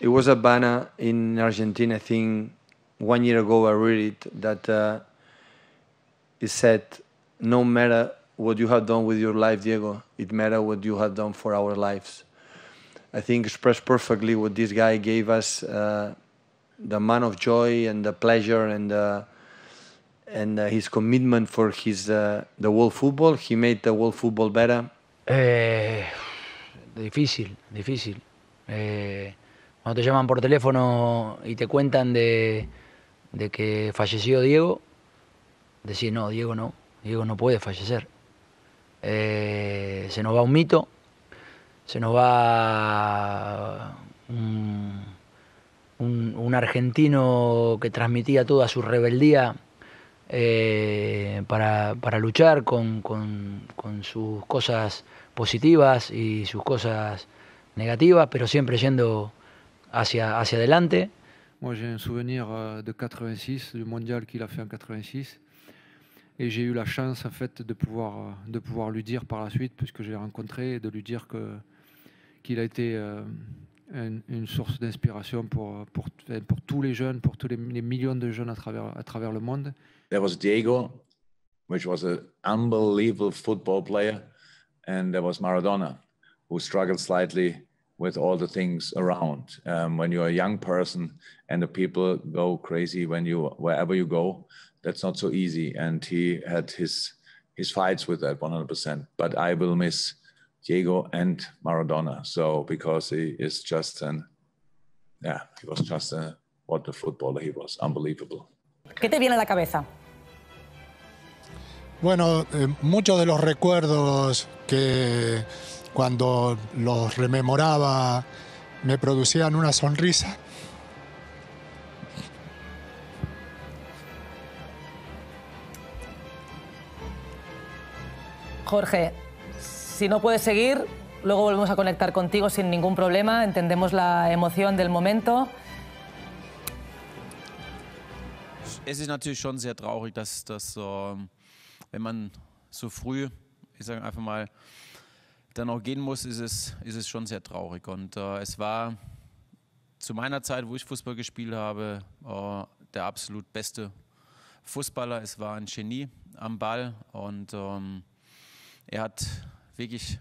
It was a banner in Argentina, I think one year ago I read it, that uh, it said, no matter what you have done with your life, Diego, it matter what you have done for our lives. I think expressed perfectly what this guy gave us, uh, the man of joy and the pleasure and uh, and uh, his commitment for his uh, the world football. He made the world football better. Eh, difícil, difícil. Eh, Cuando te llaman por teléfono y te cuentan de, que falleció Diego, decís, no, Diego no, Diego no puede fallecer. Eh, se nos va un mito, se nos va un, argentino que transmitía toda su rebeldía eh, para, luchar con, con, sus cosas positivas y sus cosas negativas, pero siempre yendo hacia, adelante. Moi, j'ai un souvenir euh, de 86, du mondial qu'il a fait en 86. Et j'ai eu la chance, en fait, de pouvoir, euh, de pouvoir lui dire par la suite, puisque je l'ai rencontré, de lui dire que, qu'il a été euh, une, source d'inspiration pour, pour, pour tous les jeunes, pour tous les, millions de jeunes à travers, à travers le monde. There was Diego, which was unbelievable football player, and there was Maradona, who struggled slightly with all the things around. Um, when you're a young person and the people go crazy when you wherever you go, that's not so easy. And he had his his fights with that 100%. But I will miss Diego and Maradona. So because he is just an yeah, he was just a what the footballer he was, unbelievable. ¿Qué te viene a la cabeza? Bueno, eh, muchos de los recuerdos que cuando los rememoraba, me producían una sonrisa. Jorge, si no puedes seguir, luego volvemos a conectar contigo sin ningún problema, entendemos la emoción del momento. Es ist natürlich schon sehr traurig, dass, dass ähm, wenn man so früh, ich sage einfach mal, dann auch gehen muss, ist es, ist es schon sehr traurig. Und äh, es war zu meiner Zeit, wo ich Fußball gespielt habe, äh, der absolut beste Fußballer. Es war ein Genie am Ball und ähm, er hat wirklich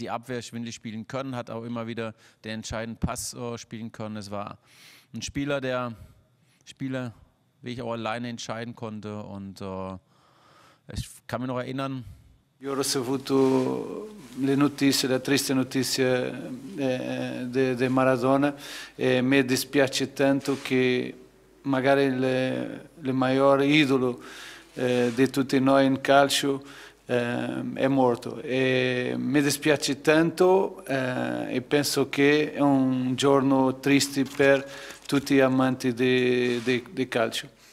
die Abwehr schwindelig spielen können, hat auch immer wieder den entscheidenden Pass äh, spielen können. Es war ein Spieler, der Spieler, wie ich auch alleine entscheiden konnte. Und äh, ich kann mich noch erinnern, Io ho ricevuto le notizie, la triste notizia eh, di Maradona e mi dispiace tanto che magari il maggiore idolo eh, di tutti noi in calcio eh, è morto. E mi dispiace tanto eh, e penso che è un giorno triste per tutti gli amanti del calcio.